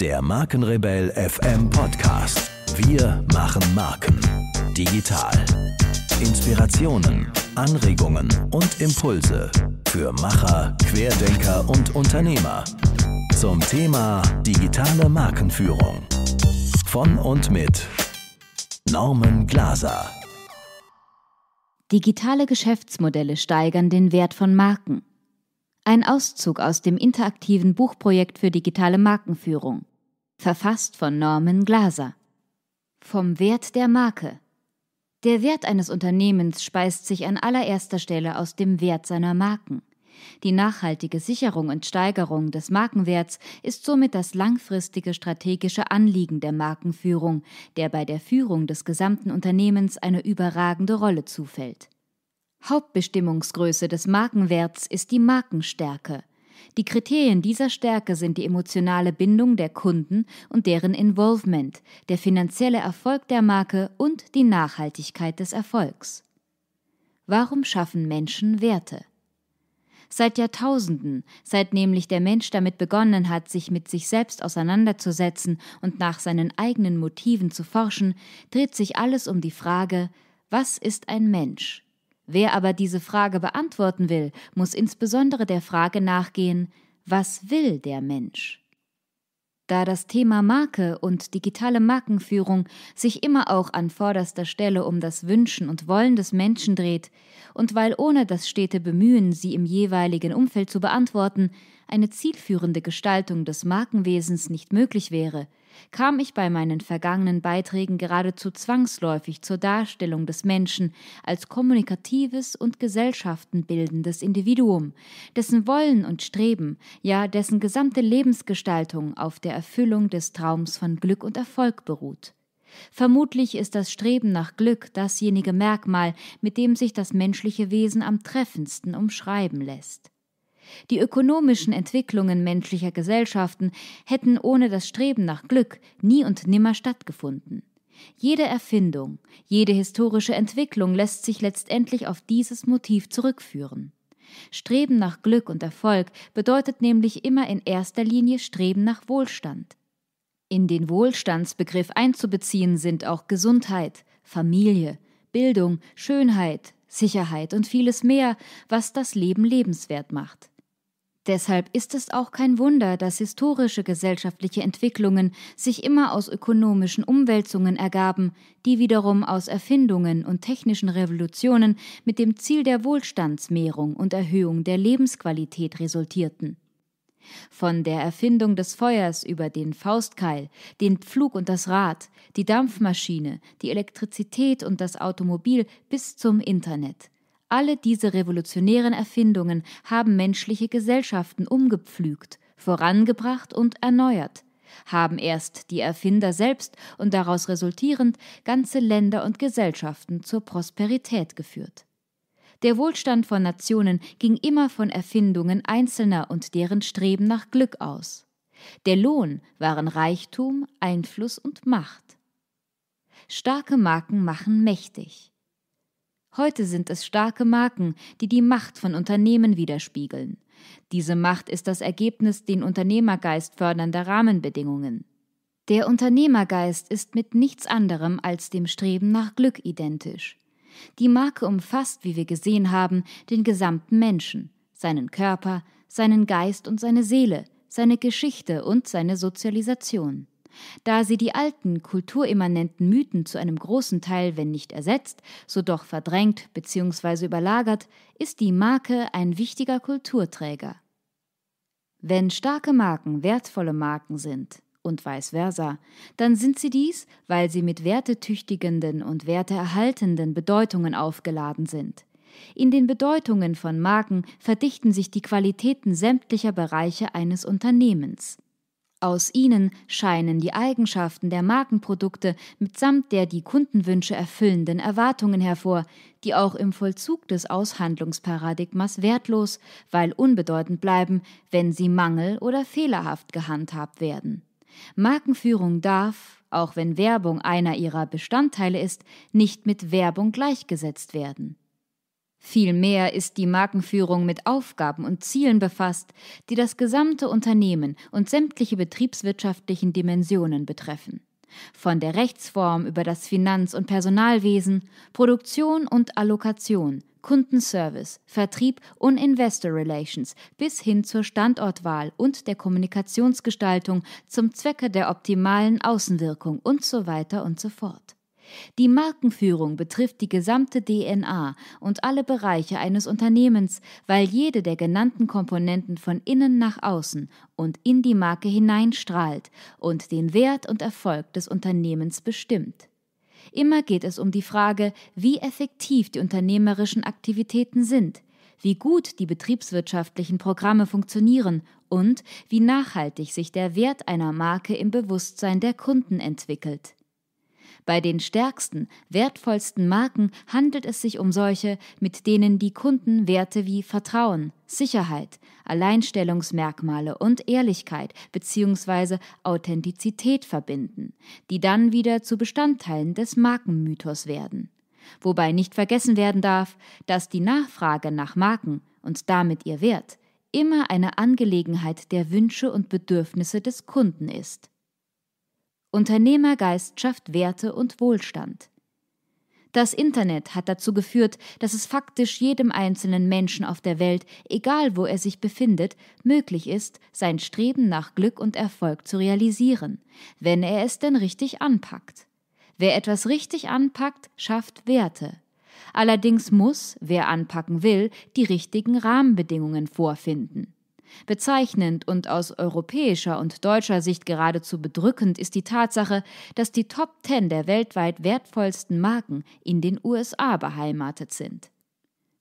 Der Markenrebell FM Podcast. Wir machen Marken. Digital. Inspirationen, Anregungen und Impulse für Macher, Querdenker und Unternehmer. Zum Thema digitale Markenführung. Von und mit Norman Glaser. Digitale Geschäftsmodelle steigern den Wert von Marken. Ein Auszug aus dem interaktiven Buchprojekt für digitale Markenführung verfasst von Norman Glaser. Vom Wert der Marke. Der Wert eines Unternehmens speist sich an allererster Stelle aus dem Wert seiner Marken. Die nachhaltige Sicherung und Steigerung des Markenwerts ist somit das langfristige strategische Anliegen der Markenführung, der bei der Führung des gesamten Unternehmens eine überragende Rolle zufällt. Hauptbestimmungsgröße des Markenwerts ist die Markenstärke, die Kriterien dieser Stärke sind die emotionale Bindung der Kunden und deren Involvement, der finanzielle Erfolg der Marke und die Nachhaltigkeit des Erfolgs. Warum schaffen Menschen Werte? Seit Jahrtausenden, seit nämlich der Mensch damit begonnen hat, sich mit sich selbst auseinanderzusetzen und nach seinen eigenen Motiven zu forschen, dreht sich alles um die Frage, was ist ein Mensch? Wer aber diese Frage beantworten will, muss insbesondere der Frage nachgehen, was will der Mensch? Da das Thema Marke und digitale Markenführung sich immer auch an vorderster Stelle um das Wünschen und Wollen des Menschen dreht und weil ohne das stete Bemühen, sie im jeweiligen Umfeld zu beantworten, eine zielführende Gestaltung des Markenwesens nicht möglich wäre, kam ich bei meinen vergangenen Beiträgen geradezu zwangsläufig zur Darstellung des Menschen als kommunikatives und gesellschaftenbildendes Individuum, dessen Wollen und Streben, ja dessen gesamte Lebensgestaltung auf der Erfüllung des Traums von Glück und Erfolg beruht. Vermutlich ist das Streben nach Glück dasjenige Merkmal, mit dem sich das menschliche Wesen am treffendsten umschreiben lässt. Die ökonomischen Entwicklungen menschlicher Gesellschaften hätten ohne das Streben nach Glück nie und nimmer stattgefunden. Jede Erfindung, jede historische Entwicklung lässt sich letztendlich auf dieses Motiv zurückführen. Streben nach Glück und Erfolg bedeutet nämlich immer in erster Linie Streben nach Wohlstand. In den Wohlstandsbegriff einzubeziehen sind auch Gesundheit, Familie, Bildung, Schönheit, Sicherheit und vieles mehr, was das Leben lebenswert macht. Deshalb ist es auch kein Wunder, dass historische gesellschaftliche Entwicklungen sich immer aus ökonomischen Umwälzungen ergaben, die wiederum aus Erfindungen und technischen Revolutionen mit dem Ziel der Wohlstandsmehrung und Erhöhung der Lebensqualität resultierten. Von der Erfindung des Feuers über den Faustkeil, den Pflug und das Rad, die Dampfmaschine, die Elektrizität und das Automobil bis zum Internet – alle diese revolutionären Erfindungen haben menschliche Gesellschaften umgepflügt, vorangebracht und erneuert, haben erst die Erfinder selbst und daraus resultierend ganze Länder und Gesellschaften zur Prosperität geführt. Der Wohlstand von Nationen ging immer von Erfindungen Einzelner und deren Streben nach Glück aus. Der Lohn waren Reichtum, Einfluss und Macht. Starke Marken machen mächtig. Heute sind es starke Marken, die die Macht von Unternehmen widerspiegeln. Diese Macht ist das Ergebnis den Unternehmergeist fördernder Rahmenbedingungen. Der Unternehmergeist ist mit nichts anderem als dem Streben nach Glück identisch. Die Marke umfasst, wie wir gesehen haben, den gesamten Menschen, seinen Körper, seinen Geist und seine Seele, seine Geschichte und seine Sozialisation da sie die alten, kulturimmanenten Mythen zu einem großen Teil, wenn nicht ersetzt, so doch verdrängt bzw. überlagert, ist die Marke ein wichtiger Kulturträger. Wenn starke Marken wertvolle Marken sind und vice versa, dann sind sie dies, weil sie mit wertetüchtigenden und werteerhaltenden Bedeutungen aufgeladen sind. In den Bedeutungen von Marken verdichten sich die Qualitäten sämtlicher Bereiche eines Unternehmens. Aus ihnen scheinen die Eigenschaften der Markenprodukte mitsamt der die Kundenwünsche erfüllenden Erwartungen hervor, die auch im Vollzug des Aushandlungsparadigmas wertlos, weil unbedeutend bleiben, wenn sie mangel- oder fehlerhaft gehandhabt werden. Markenführung darf, auch wenn Werbung einer ihrer Bestandteile ist, nicht mit Werbung gleichgesetzt werden. Vielmehr ist die Markenführung mit Aufgaben und Zielen befasst, die das gesamte Unternehmen und sämtliche betriebswirtschaftlichen Dimensionen betreffen. Von der Rechtsform über das Finanz- und Personalwesen, Produktion und Allokation, Kundenservice, Vertrieb und Investor Relations bis hin zur Standortwahl und der Kommunikationsgestaltung zum Zwecke der optimalen Außenwirkung und so weiter und so fort. Die Markenführung betrifft die gesamte DNA und alle Bereiche eines Unternehmens, weil jede der genannten Komponenten von innen nach außen und in die Marke hineinstrahlt und den Wert und Erfolg des Unternehmens bestimmt. Immer geht es um die Frage, wie effektiv die unternehmerischen Aktivitäten sind, wie gut die betriebswirtschaftlichen Programme funktionieren und wie nachhaltig sich der Wert einer Marke im Bewusstsein der Kunden entwickelt. Bei den stärksten, wertvollsten Marken handelt es sich um solche, mit denen die Kunden Werte wie Vertrauen, Sicherheit, Alleinstellungsmerkmale und Ehrlichkeit bzw. Authentizität verbinden, die dann wieder zu Bestandteilen des Markenmythos werden. Wobei nicht vergessen werden darf, dass die Nachfrage nach Marken und damit ihr Wert immer eine Angelegenheit der Wünsche und Bedürfnisse des Kunden ist. Unternehmergeist schafft Werte und Wohlstand. Das Internet hat dazu geführt, dass es faktisch jedem einzelnen Menschen auf der Welt, egal wo er sich befindet, möglich ist, sein Streben nach Glück und Erfolg zu realisieren, wenn er es denn richtig anpackt. Wer etwas richtig anpackt, schafft Werte. Allerdings muss, wer anpacken will, die richtigen Rahmenbedingungen vorfinden. Bezeichnend und aus europäischer und deutscher Sicht geradezu bedrückend ist die Tatsache, dass die Top Ten der weltweit wertvollsten Marken in den USA beheimatet sind.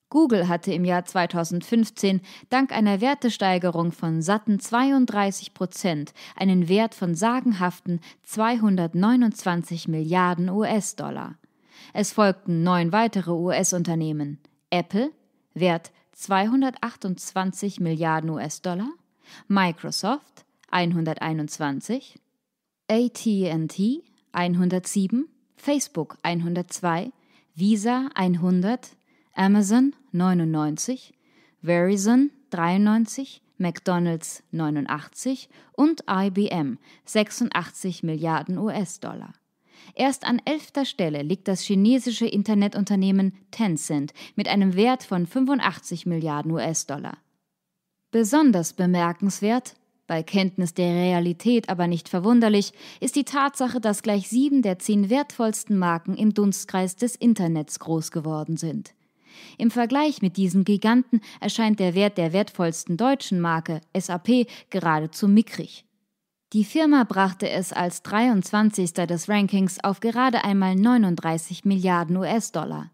Google hatte im Jahr 2015 dank einer Wertesteigerung von satten 32 Prozent einen Wert von sagenhaften 229 Milliarden US-Dollar. Es folgten neun weitere US-Unternehmen. Apple, Wert 228 Milliarden US-Dollar, Microsoft 121, ATT 107, Facebook 102, Visa 100, Amazon 99, Verizon 93, McDonald's 89 und IBM 86 Milliarden US-Dollar. Erst an elfter Stelle liegt das chinesische Internetunternehmen Tencent mit einem Wert von 85 Milliarden US-Dollar. Besonders bemerkenswert, bei Kenntnis der Realität aber nicht verwunderlich, ist die Tatsache, dass gleich sieben der zehn wertvollsten Marken im Dunstkreis des Internets groß geworden sind. Im Vergleich mit diesen Giganten erscheint der Wert der wertvollsten deutschen Marke SAP geradezu mickrig. Die Firma brachte es als 23. des Rankings auf gerade einmal 39 Milliarden US-Dollar.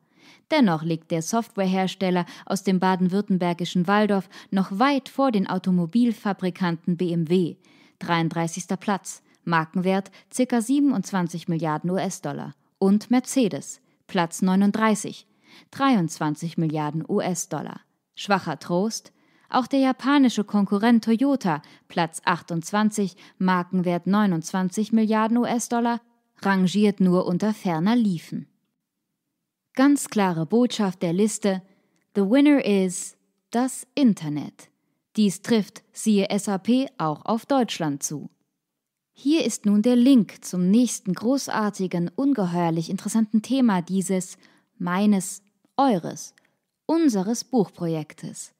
Dennoch liegt der Softwarehersteller aus dem baden-württembergischen Waldorf noch weit vor den Automobilfabrikanten BMW. 33. Platz, Markenwert ca. 27 Milliarden US-Dollar. Und Mercedes, Platz 39, 23 Milliarden US-Dollar. Schwacher Trost, auch der japanische Konkurrent Toyota, Platz 28, Markenwert 29 Milliarden US-Dollar, rangiert nur unter ferner Liefen. Ganz klare Botschaft der Liste: The winner is das Internet. Dies trifft, siehe SAP, auch auf Deutschland zu. Hier ist nun der Link zum nächsten großartigen, ungeheuerlich interessanten Thema dieses, meines, eures, unseres Buchprojektes.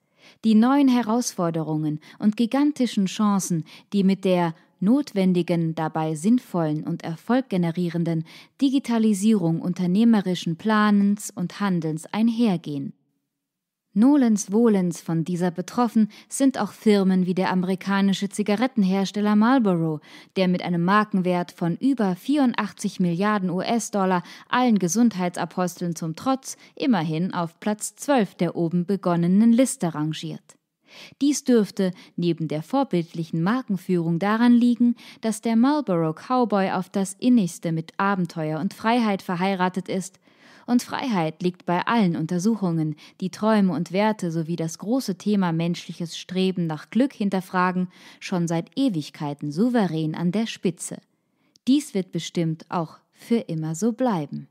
Die neuen Herausforderungen und gigantischen Chancen, die mit der notwendigen, dabei sinnvollen und erfolggenerierenden Digitalisierung unternehmerischen Planens und Handelns einhergehen. Nolens Wohlens von dieser betroffen sind auch Firmen wie der amerikanische Zigarettenhersteller Marlboro, der mit einem Markenwert von über 84 Milliarden US-Dollar allen Gesundheitsaposteln zum Trotz immerhin auf Platz 12 der oben begonnenen Liste rangiert. Dies dürfte neben der vorbildlichen Markenführung daran liegen, dass der Marlboro Cowboy auf das innigste mit Abenteuer und Freiheit verheiratet ist und Freiheit liegt bei allen Untersuchungen, die Träume und Werte sowie das große Thema menschliches Streben nach Glück hinterfragen, schon seit Ewigkeiten souverän an der Spitze. Dies wird bestimmt auch für immer so bleiben.